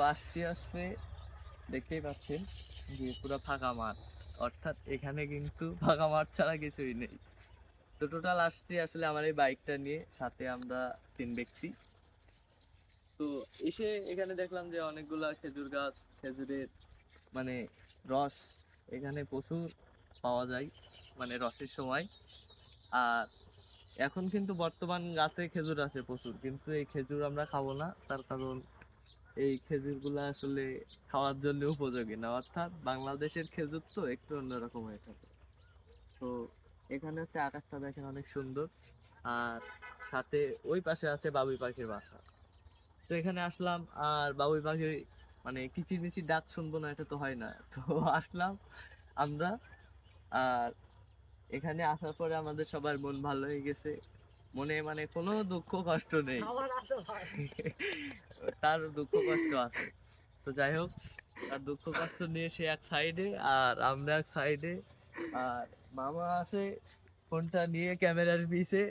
তো আসতে আসতে দেখতেই পাচ্ছেন যে পুরো ফাঁকা মাঠ অর্থাৎ এখানে কিন্তু ফাঁকা মাঠ ছাড়া কিছুই নেই তো টোটাল আসছি আসলে আমার এই বাইকটা নিয়ে সাথে আমরা তিন ব্যক্তি তো এসে এখানে দেখলাম যে অনেকগুলা খেজুর গাছ খেজুরের মানে রস এখানে প্রচুর পাওয়া যায় মানে রসের সময় আর এখন কিন্তু বর্তমান গাছে খেজুর আছে প্রচুর কিন্তু এই খেজুর আমরা খাবো না তার কারণ এই খেজুরগুলা আসলে খাওয়ার জন্য উপযোগী না অর্থাৎ বাংলাদেশের খেজুর তো একটু অন্যরকম হয়ে থাকে তো এখানে হচ্ছে আকাশটা দেখেন অনেক সুন্দর আর সাথে ওই পাশে আছে বাবুই পাখির বাসা তো এখানে আসলাম আর বাবুই পাখি মানে কিচিরমিচির ডাক শুনবো না এটা তো হয় না তো আসলাম আমরা আর এখানে আসার পরে আমাদের সবার মন ভালো হয়ে গেছে মনে মানে কোনো দুঃখ কষ্ট নেই তার দুঃখ কষ্ট আছে তো যাই হোক তার দুঃখ কষ্ট নিয়ে সে এক সাইডে আর আমরা এক সাইডে আর মামা আছে ফোনটা নিয়ে ক্যামেরার পিছে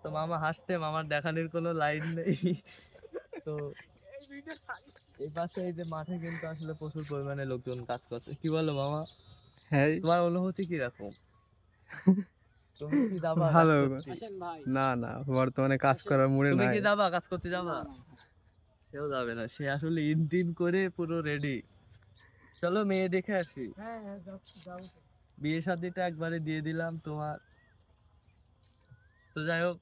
তো মামা হাসতে মামার দেখানোর কোনো লাইন নেই তো এই পাশে এই যে মাঠে কিন্তু আসলে প্রচুর পরিমাণে লোকজন কাজ করছে কি বলো মামা হ্যাঁ তোমার অনুভূতি কিরকম রকম ভালো না না বর্তমানে কাজ করার মুড়ে নাই তুমি কাজ করতে যাবা সেও যাবে না সে আসলে ইন টিন করে পুরো রেডি চলো মেয়ে দেখে আসি হ্যাঁ, হ্যাঁ, বিয়ে শাদিটা একবারে দিয়ে দিলাম তোমার তো যাই হোক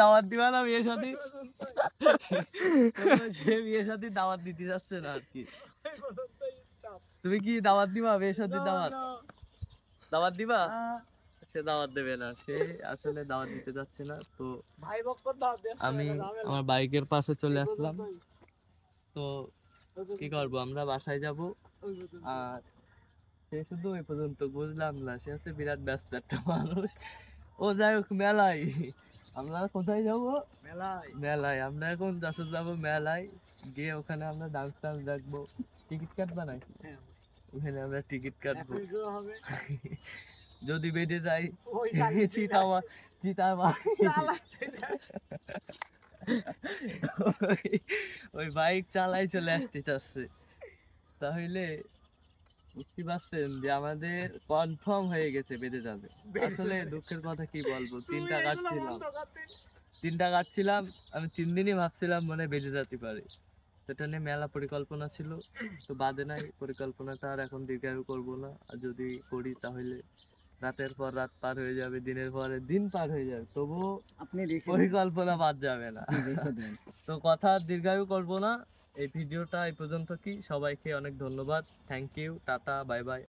দাওয়াত দিবা না বিয়ে সাথী সে বিয়ে সাথী দাওয়াত দিতে যাচ্ছে না আর কি তুমি কি দাওয়াত দিবা বিয়ে সাথী দাওয়াত দাওয়াত দিবা সে দাওয়াত দেবে না সে আসলে দাওয়াত দিতে যাচ্ছে না তো ভাই বক্কর দাওয়াত দেন আমি আমার বাইকের পাশে চলে আসলাম তো কি করব আমরা বাসায় যাব আর সে শুধু ওই পর্যন্ত বুঝলাম না সে আছে বিরাট ব্যস্ত একটা মানুষ ও যাই হোক মেলায় আমরা কোথায় যাব মেলায় মেলায় আমরা এখন যশোর যাব মেলায় গিয়ে ওখানে আমরা ডান্স টান্স দেখবো টিকিট কাটবা নাকি হ্যাঁ। ওখানে আমরা টিকিট কাটবো যদি বেঁধে যাই চিতা চিতা ওই বাইক চালাই চলে আসতে চাচ্ছে তাহলে বুঝতে পারছেন যে আমাদের কনফার্ম হয়ে গেছে বেঁধে যাবে আসলে দুঃখের কথা কি বলবো তিনটা কাটছিলাম তিনটা কাটছিলাম আমি তিন দিনই ভাবছিলাম মনে বেঁধে যেতে পারি সেটা নিয়ে মেলা পরিকল্পনা ছিল তো বাদে নাই পরিকল্পনাটা আর এখন দীর্ঘায়ু করবো না আর যদি করি তাহলে রাতের পর রাত পার হয়ে যাবে দিনের পরে দিন পার হয়ে যাবে তবুও আপনি পরিকল্পনা বাদ যাবে না তো কথা দীর্ঘায়ু করবো না এই ভিডিওটা এই পর্যন্ত কি সবাইকে অনেক ধন্যবাদ thank you tata bye by